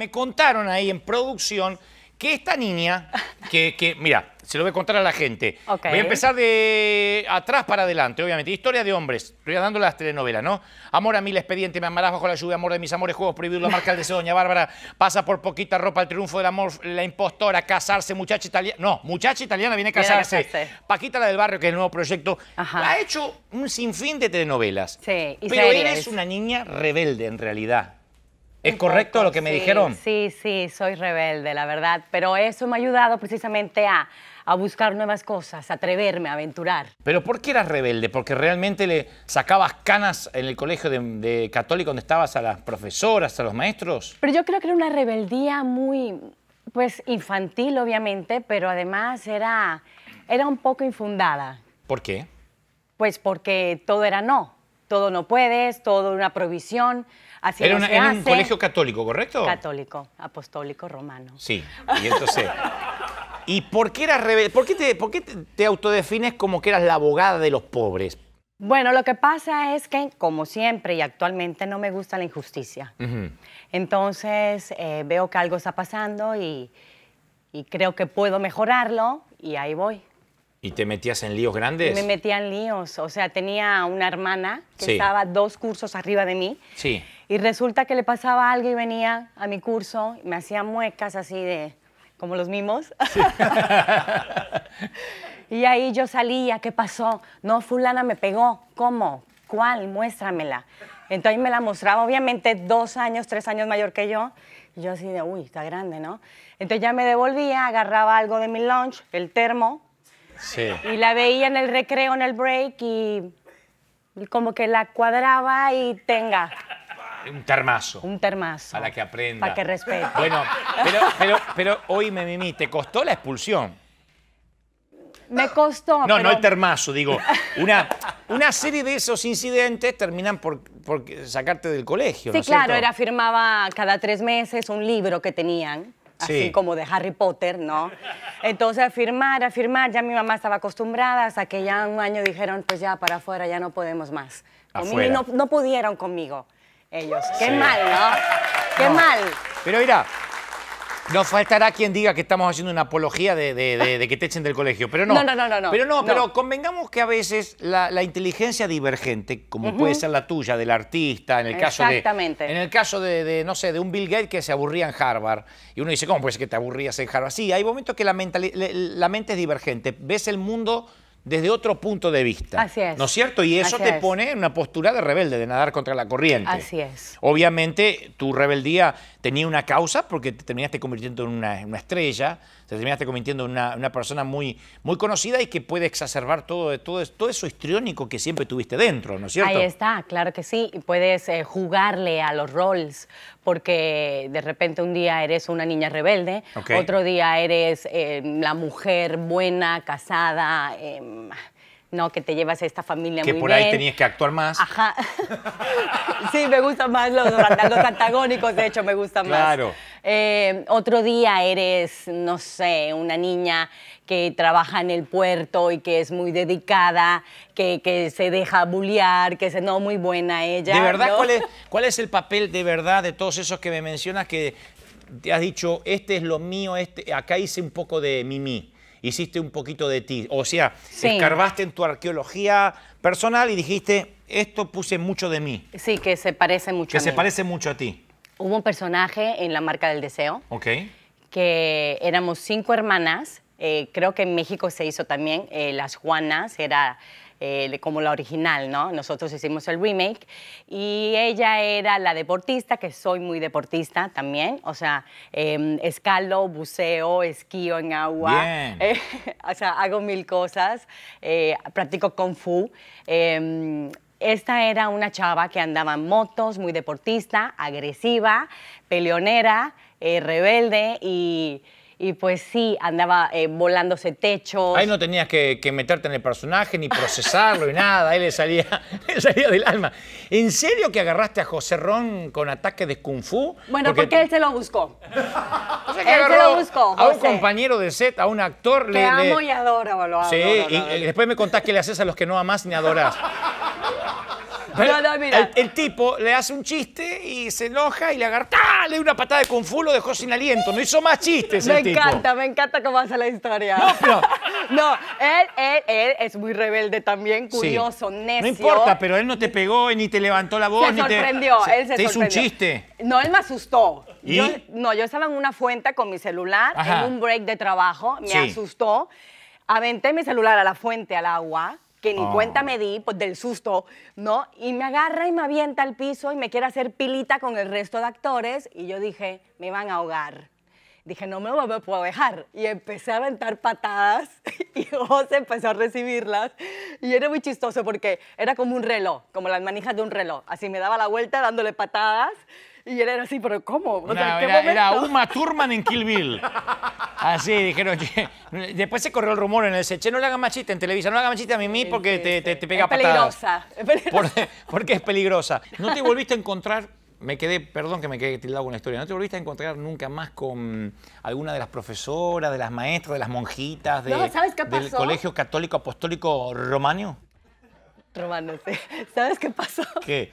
me contaron ahí en producción que esta niña, que, mira, se lo voy a contar a la gente. Voy a empezar de atrás para adelante, obviamente. Historia de hombres. Estoy dando las telenovelas, ¿no? Amor a mil expediente, me amarás bajo la lluvia, amor de mis amores, juegos prohibidos, la marca del deseo, doña Bárbara, pasa por poquita ropa, el triunfo del amor, la impostora, casarse, muchacha italiana. No, muchacha italiana viene a casarse. Paquita la del barrio, que es el nuevo proyecto. Ha hecho un sinfín de telenovelas. Sí, Pero ella es una niña rebelde, en realidad. ¿Es correcto lo que me dijeron? Sí, sí, soy rebelde, la verdad, pero eso me ha ayudado precisamente a, buscar nuevas cosas, a atreverme, a aventurar. ¿Pero por qué eras rebelde? ¿Porque realmente le sacabas canas en el colegio de, de católico donde estabas a las profesoras, a los maestros? Pero yo creo que era una rebeldía muy, pues infantil obviamente, pero además era, era un poco infundada. ¿Por qué? Pues porque todo era no todo no puedes, todo una provisión. era, un colegio católico, ¿correcto? Católico, apostólico, romano. Sí, y entonces... ¿Y por qué, eras ¿Por qué, te, por te autodefines como que eras la abogada de los pobres? Bueno, lo que pasa es que, como siempre y actualmente, no me gusta la injusticia. Entonces, eh, veo que algo está pasando y creo que puedo mejorarlo y ahí voy. ¿Y te metías en líos grandes? Me metía en líos. O sea, tenía una hermana que estaba dos cursos arriba de mí. Sí. Y resulta que le pasaba algo y venía a mi curso, y me hacía muecas así de. como los mimos. y ahí yo salía, ¿qué pasó? No, Fulana me pegó. ¿Cómo? ¿Cuál? Muéstramela. Entonces me la mostraba, obviamente, dos años, tres años mayor que yo. Y yo así de, uy, está grande, ¿no? Entonces ya me devolvía, agarraba algo de mi lunch, el termo, y la veía en el recreo, en el break y como que la cuadraba y tenga. Un termazo. Un termazo. Para que aprenda. Para que respete. Bueno, pero, pero, hoy me mimí, ¿te costó la expulsión? Me costó. No, no el termazo, digo. Una, una serie de esos incidentes terminan por, por sacarte del colegio. Sí, claro, era firmaba cada tres meses un libro que tenían así como de Harry Potter, ¿no? Entonces, afirmar, afirmar. ya mi mamá estaba acostumbrada, hasta que ya un año dijeron, pues ya para afuera, ya no podemos más. no, pudieron conmigo ellos. Qué mal, ¿no? Qué mal. Pero mira, no faltará quien diga que estamos haciendo una apología de, que te echen del colegio, pero no. No, no, no, no. Pero no, pero convengamos que a veces la, inteligencia divergente, como puede ser la tuya, del artista, en el caso de... En el caso de, no sé, de un Bill Gates que se aburría en Harvard, y uno dice, ¿cómo puede ser que te aburrías en Harvard? Sí, hay momentos que la, la mente es divergente, ves el mundo desde otro punto de vista. Así es. ¿No es cierto? Y eso te pone en una postura de rebelde, de nadar contra la corriente. Así es. Obviamente, tu rebeldía tenía una causa porque te terminaste convirtiendo en una estrella, te terminaste convirtiendo en una, una, persona muy, muy conocida y que puede exacerbar todo, todo, todo eso histriónico que siempre tuviste dentro, ¿no es cierto? Ahí está, claro que sí. Puedes eh, jugarle a los roles porque de repente un día eres una niña rebelde, otro día eres eh, la mujer buena, casada. Em, no, que te llevas a esta familia que muy bien. Que por ahí tenías que actuar más. Ajá. sí, me gustan más los, antagónicos, de hecho, me gustan más. Claro. Eh, otro día eres, no sé, una niña que trabaja en el puerto y que es muy dedicada, que, se deja bullear, que es no muy buena ella. ¿De verdad ¿cuál, es, el papel de verdad de todos esos que me mencionas que te has dicho, este es lo mío, este, acá hice un poco de mimi hiciste un poquito de ti. O sea, escarbaste en tu arqueología personal y dijiste, esto puse mucho de mí. Sí, que se parece mucho a mí. Que se parece mucho a ti hubo un personaje en La Marca del Deseo. Ok. Que éramos cinco hermanas. Eh, creo que en México se hizo también. Eh, Las Juanas era eh, como la original, ¿no? Nosotros hicimos el remake. Y ella era la deportista, que soy muy deportista también. O sea, em, escalo, buceo, esquío en agua. o sea, hago mil cosas. practico kung fu em, esta era una chava que andaba en motos, muy deportista, agresiva, peleonera, eh, rebelde y, pues sí, andaba eh, volándose techos. Ahí no tenías que, meterte en el personaje, ni procesarlo, ni nada, ahí le salía, del alma. ¿En serio que agarraste a José Ron con ataque de Kung Fu? Bueno, porque, él se lo buscó. él se lo buscó, A un compañero de set, a un actor. le, amo y adoro, lo adoro, Sí, y, después me contás qué le haces a los que no amás ni adorás mira. El, tipo le hace un chiste y se enoja y le agarra, ¡ah! le dio una patada de Kung Fu, lo dejó sin aliento. No hizo más chistes Me el encanta, tipo. me encanta cómo hace la historia. No, pero... No, él, es muy rebelde también, curioso, necio. No importa, pero él no te pegó, ni te levantó la voz. Se ni sorprendió, te... él se, sorprendió. hizo un chiste. No, él me asustó. ¿Y? no, yo estaba en una fuente con mi celular, en un break de trabajo, me asustó. Aventé mi celular a la fuente, al agua, que ni ah. cuenta me di, pues del susto, ¿no? Y me agarra y me avienta al piso y me quiere hacer pilita con el resto de actores y yo dije, me van a ahogar. Dije, no me puedo dejar. Y empecé a aventar patadas y José empezó a recibirlas. Y era muy chistoso porque era como un reloj, como las manijas de un reloj. Así me daba la vuelta dándole patadas y era así, pero ¿cómo? era, Uma Thurman en Kill Así dijeron, después se corrió el rumor en el Seche, no le hagan machista en Televisa, no le hagan machista a Mimi porque te, pega es patadas. Es peligrosa. porque es peligrosa. ¿No te volviste a encontrar, me quedé, perdón que me quedé tildado con la historia, ¿no te volviste a encontrar nunca más con alguna de las profesoras, de las maestras, de las monjitas, del Colegio Católico Apostólico Romano? Romano, ¿sabes qué pasó? ¿Qué?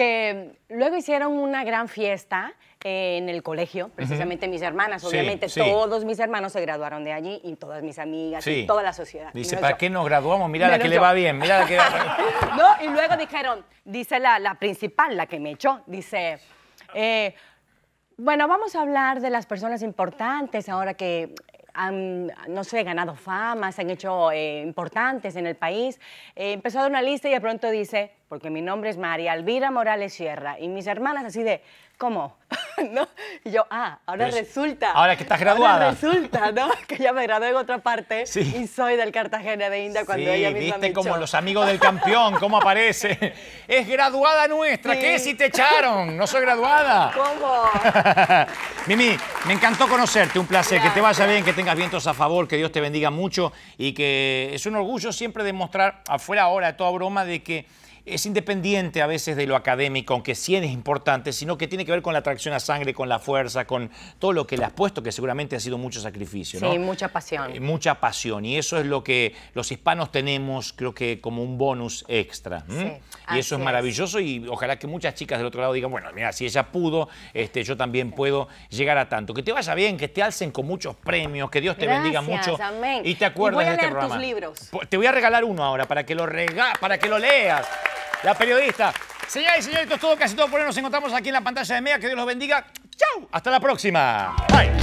que luego hicieron una gran fiesta eh, en el colegio, precisamente mis hermanas, obviamente todos mis hermanos se graduaron de allí y todas mis amigas y toda la sociedad. Dice, ¿para qué nos graduamos? Mira la que le va bien, mira la que No, y luego dijeron, dice la, principal, la que me echó, dice, eh, bueno, vamos a hablar de las personas importantes ahora que han, no sé, ganado fama, se han hecho eh, importantes en el país. He eh, empezado una lista y de pronto dice, porque mi nombre es María Alvira Morales Sierra, y mis hermanas así de, ¿cómo? Y yo, ah, ahora resulta. Ahora que estás graduada. Ahora resulta, ¿no? Que ya me gradué en otra parte y soy del Cartagena de India cuando ella misma viste como los amigos del campeón, cómo aparece. es graduada nuestra, ¿qué si te echaron? No soy graduada. ¿Cómo? Mimi, me encantó conocerte, un placer. Que te vaya bien, que tengas vientos a favor, que Dios te bendiga mucho y que es un orgullo siempre demostrar afuera ahora toda broma de que es independiente a veces de lo académico, aunque sí es importante, sino que tiene que ver con la atracción a sangre, con la fuerza, con todo lo que le has puesto, que seguramente ha sido mucho sacrificio. ¿no? Sí, mucha pasión. Eh, mucha pasión. Y eso es lo que los hispanos tenemos, creo que como un bonus extra. y eso es maravilloso y ojalá que muchas chicas del otro lado digan, bueno, mira, si ella pudo, este, yo también puedo llegar a tanto. Que te vaya bien, que te alcen con muchos premios, que Dios te bendiga mucho. Amén. Y te acuerdas de este libros. Te voy a regalar uno ahora para que lo, para que lo leas la periodista. Señoras y señoritos, todo, casi todo por hoy. Nos encontramos aquí en la pantalla de Mia. Que Dios los bendiga. ¡Chao! Hasta la próxima. Bye.